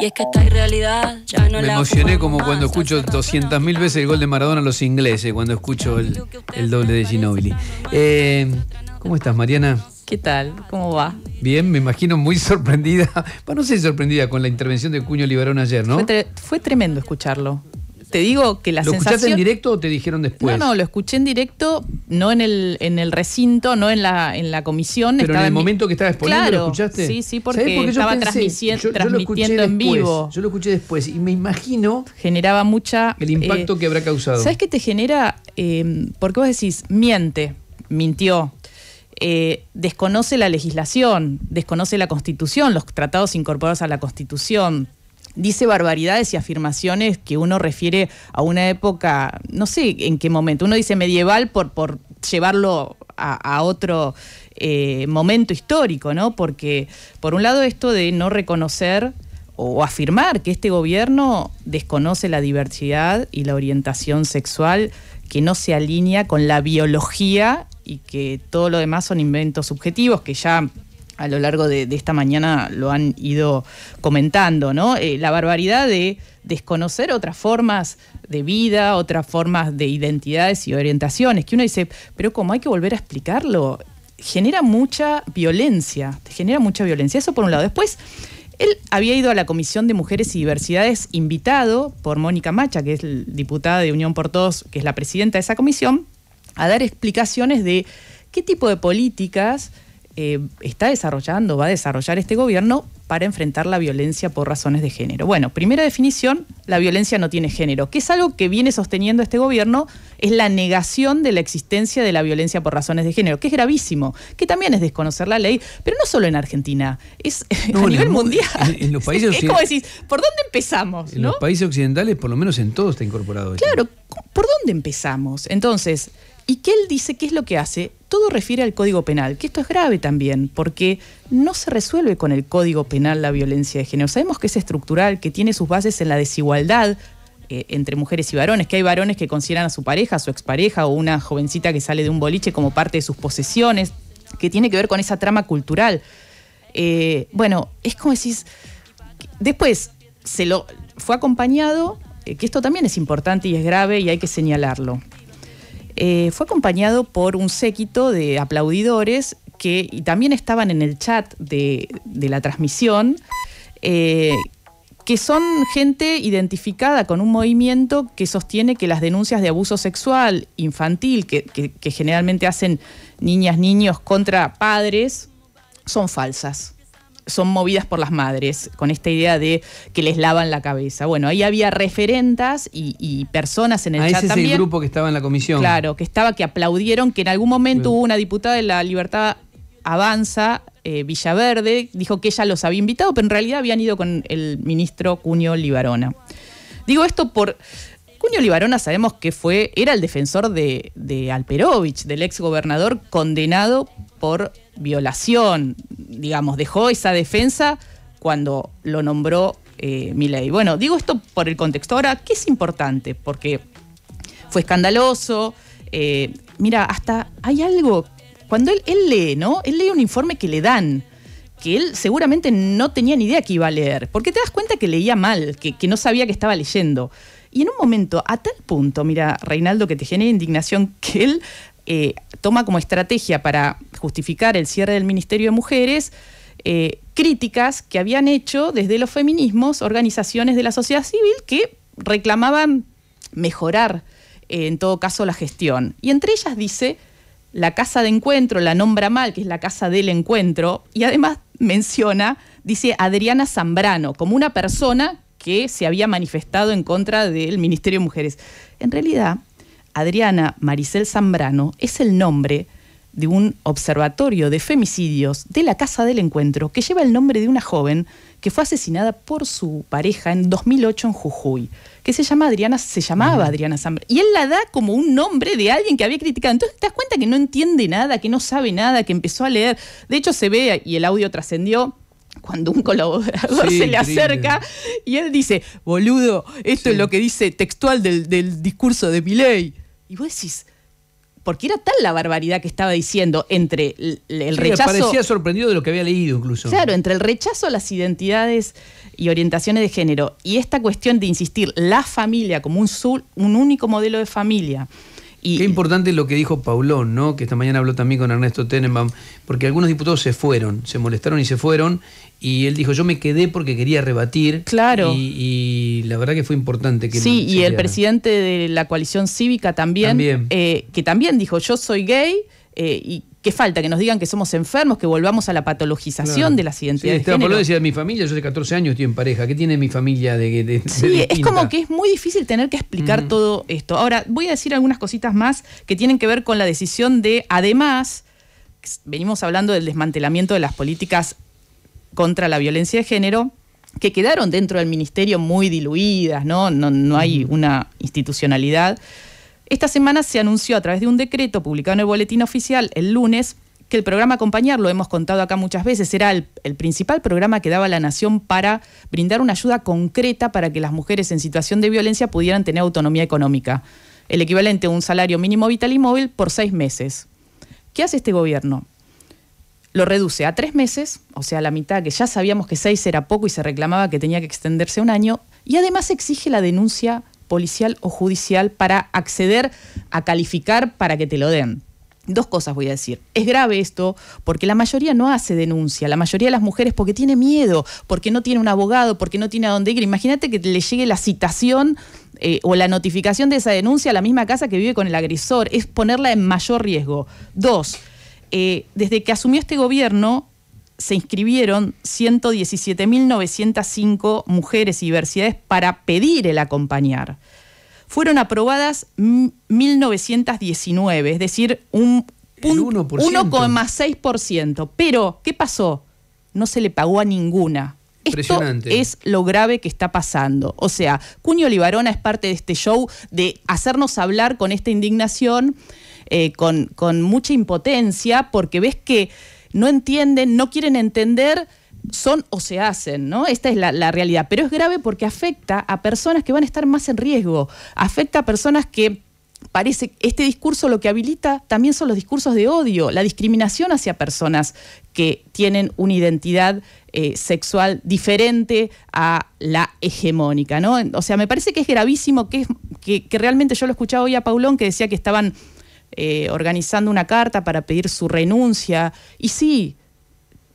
Y es que esta realidad ya no Me emocioné como cuando escucho 200.000 veces el gol de Maradona a los ingleses, cuando escucho el, doble de Ginobili. Eh, ¿Cómo estás, Mariana? ¿Qué tal? ¿Cómo va? Bien, me imagino muy sorprendida. Bueno, no sé sorprendida con la intervención de Cuño Liberón ayer, ¿no? fue tremendo escucharlo te digo que la ¿Lo escuchaste en directo o te dijeron después? No, no, lo escuché en directo, no en el, en el recinto, no en la, en la comisión. Pero en el momento que estaba exponiendo, ¿lo escuchaste? Sí, sí, porque estaba transmitiendo, en vivo. Yo lo escuché después y me imagino... Generaba mucha... El impacto eh, que habrá causado. ¿Sabes qué te genera? Eh, porque vos decís, miente, mintió, eh, desconoce la legislación, desconoce la constitución, los tratados incorporados a la constitución, dice barbaridades y afirmaciones que uno refiere a una época, no sé en qué momento, uno dice medieval por, por llevarlo a, otro eh, momento histórico, ¿no? Porque por un lado esto de no reconocer o afirmar que este gobierno desconoce la diversidad y la orientación sexual que no se alinea con la biología y que todo lo demás son inventos subjetivos que ya a lo largo de, esta mañana lo han ido comentando, ¿no? Eh, la barbaridad de desconocer otras formas de vida, otras formas de identidades y orientaciones, que uno dice, pero como hay que volver a explicarlo, genera mucha violencia, genera mucha violencia. Eso por un lado. Después, él había ido a la Comisión de Mujeres y Diversidades invitado por Mónica Macha, que es diputada de Unión por Todos, que es la presidenta de esa comisión, a dar explicaciones de qué tipo de políticas eh, está desarrollando, va a desarrollar este gobierno para enfrentar la violencia por razones de género. Bueno, primera definición, la violencia no tiene género, que es algo que viene sosteniendo este gobierno, es la negación de la existencia de la violencia por razones de género, que es gravísimo, que también es desconocer la ley, pero no solo en Argentina, es a nivel mundial. En, los países es como decís, ¿por dónde empezamos? En los países occidentales, por lo menos en todos está incorporado. Claro, ¿por dónde empezamos? Entonces, y que él dice qué es lo que hace. Todo refiere al Código Penal, que esto es grave también, porque no se resuelve con el Código Penal la violencia de género. Sabemos que es estructural, que tiene sus bases en la desigualdad eh, entre mujeres y varones, que hay varones que consideran a su pareja, a su expareja o una jovencita que sale de un boliche como parte de sus posesiones, que tiene que ver con esa trama cultural. Eh, bueno, es como decís, después se lo fue acompañado, eh, que esto también es importante y es grave y hay que señalarlo. Eh, fue acompañado por un séquito de aplaudidores que y también estaban en el chat de, la transmisión, eh, que son gente identificada con un movimiento que sostiene que las denuncias de abuso sexual infantil, que, que generalmente hacen niñas, niños contra padres, son falsas son movidas por las madres, con esta idea de que les lavan la cabeza. Bueno, ahí había referentas y, personas en el ah, ese es el grupo que estaba en la comisión. Claro, que estaba, que aplaudieron, que en algún momento hubo una diputada de la Libertad Avanza, eh, Villaverde, dijo que ella los había invitado, pero en realidad habían ido con el ministro Cuño Libarona. Digo esto por... Cuño Libarona sabemos que fue, era el defensor de, de Alperovich, del ex gobernador condenado por violación, digamos, dejó esa defensa cuando lo nombró eh, Milei. Bueno, digo esto por el contexto. Ahora, ¿qué es importante? Porque fue escandaloso. Eh, mira, hasta hay algo. Cuando él, lee, ¿no? Él lee un informe que le dan, que él seguramente no tenía ni idea que iba a leer, porque te das cuenta que leía mal, que, que no sabía que estaba leyendo. Y en un momento, a tal punto, mira, Reinaldo, que te genera indignación que él eh, toma como estrategia para justificar el cierre del Ministerio de Mujeres eh, críticas que habían hecho desde los feminismos organizaciones de la sociedad civil que reclamaban mejorar eh, en todo caso la gestión. Y entre ellas dice la casa de encuentro, la nombra mal, que es la casa del encuentro, y además menciona, dice Adriana Zambrano, como una persona que se había manifestado en contra del Ministerio de Mujeres. En realidad, Adriana Maricel Zambrano es el nombre de un observatorio de femicidios de la Casa del Encuentro que lleva el nombre de una joven que fue asesinada por su pareja en 2008 en Jujuy, que se llama Adriana, se llamaba Adriana Zambrano. Y él la da como un nombre de alguien que había criticado. Entonces te das cuenta que no entiende nada, que no sabe nada, que empezó a leer. De hecho se ve, y el audio trascendió, cuando un colaborador se le acerca y él dice, boludo, esto es lo que dice textual del, discurso de Miley. Y vos decís, porque era tal la barbaridad que estaba diciendo entre el, rechazo. Me parecía sorprendido de lo que había leído incluso. Claro, entre el rechazo a las identidades y orientaciones de género y esta cuestión de insistir la familia como un, un único modelo de familia Qué importante lo que dijo Paulón, ¿no? que esta mañana habló también con Ernesto Tenenbaum, porque algunos diputados se fueron, se molestaron y se fueron, y él dijo, yo me quedé porque quería rebatir. Claro. Y, la verdad que fue importante que... Sí, y el presidente de la coalición cívica también, eh, que también dijo, yo soy gay eh, y ¿Qué falta? Que nos digan que somos enfermos, que volvamos a la patologización de la identidades. Sí, de decía de mi familia, yo de 14 años estoy en pareja. ¿Qué tiene mi familia de, Sí, es como que es muy difícil tener que explicar mm. todo esto. Ahora, voy a decir algunas cositas más que tienen que ver con la decisión de, además, venimos hablando del desmantelamiento de las políticas contra la violencia de género que quedaron dentro del ministerio muy diluidas, ¿no? No, no hay una institucionalidad. Esta semana se anunció a través de un decreto publicado en el Boletín Oficial el lunes que el programa Acompañar, lo hemos contado acá muchas veces, era el, principal programa que daba la Nación para brindar una ayuda concreta para que las mujeres en situación de violencia pudieran tener autonomía económica. El equivalente a un salario mínimo vital y móvil por seis meses. ¿Qué hace este gobierno? Lo reduce a tres meses, o sea, la mitad, que ya sabíamos que seis era poco y se reclamaba que tenía que extenderse un año, y además exige la denuncia policial o judicial para acceder a calificar para que te lo den. Dos cosas voy a decir. Es grave esto porque la mayoría no hace denuncia, la mayoría de las mujeres porque tiene miedo, porque no tiene un abogado, porque no tiene a dónde ir. Imagínate que le llegue la citación eh, o la notificación de esa denuncia a la misma casa que vive con el agresor. Es ponerla en mayor riesgo. Dos, eh, desde que asumió este gobierno, se inscribieron 117.905 mujeres y diversidades para pedir el acompañar. Fueron aprobadas 1.919, es decir, un 1,6%. Pero, ¿qué pasó? No se le pagó a ninguna. Esto es lo grave que está pasando. O sea, Cuño Olivarona es parte de este show de hacernos hablar con esta indignación, eh, con, con mucha impotencia, porque ves que no entienden, no quieren entender, son o se hacen, ¿no? Esta es la, realidad. Pero es grave porque afecta a personas que van a estar más en riesgo, afecta a personas que parece este discurso lo que habilita también son los discursos de odio, la discriminación hacia personas que tienen una identidad eh, sexual diferente a la hegemónica, ¿no? O sea, me parece que es gravísimo que, que realmente yo lo escuchaba hoy a Paulón que decía que estaban eh, organizando una carta para pedir su renuncia. Y sí,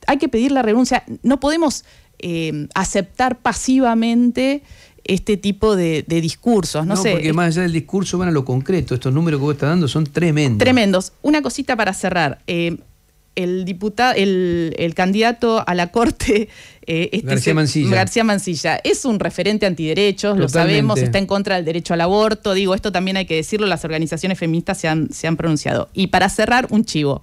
hay que pedir la renuncia. No podemos eh, aceptar pasivamente este tipo de, discursos. No, sé, porque más allá del discurso van a lo concreto. Estos números que vos estás dando son tremendos. Tremendos. Una cosita para cerrar. Eh, el diputado, el, candidato a la corte, eh, este García, Mancilla. es un referente antiderechos, lo sabemos, está en contra del derecho al aborto. Digo, esto también hay que decirlo, las organizaciones feministas se han, se han pronunciado. Y para cerrar, un chivo.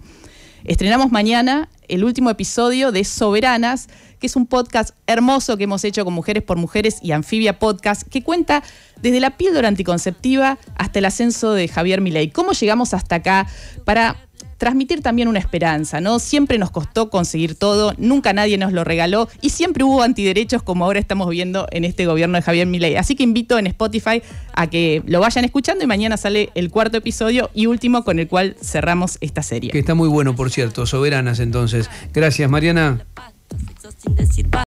Estrenamos mañana el último episodio de Soberanas, que es un podcast hermoso que hemos hecho con Mujeres por Mujeres y Anfibia Podcast, que cuenta desde la píldora anticonceptiva hasta el ascenso de Javier Milei. ¿Cómo llegamos hasta acá para transmitir también una esperanza, ¿no? Siempre nos costó conseguir todo, nunca nadie nos lo regaló y siempre hubo antiderechos como ahora estamos viendo en este gobierno de Javier Milei. Así que invito en Spotify a que lo vayan escuchando y mañana sale el cuarto episodio y último con el cual cerramos esta serie. Que está muy bueno, por cierto, soberanas entonces. Gracias, Mariana.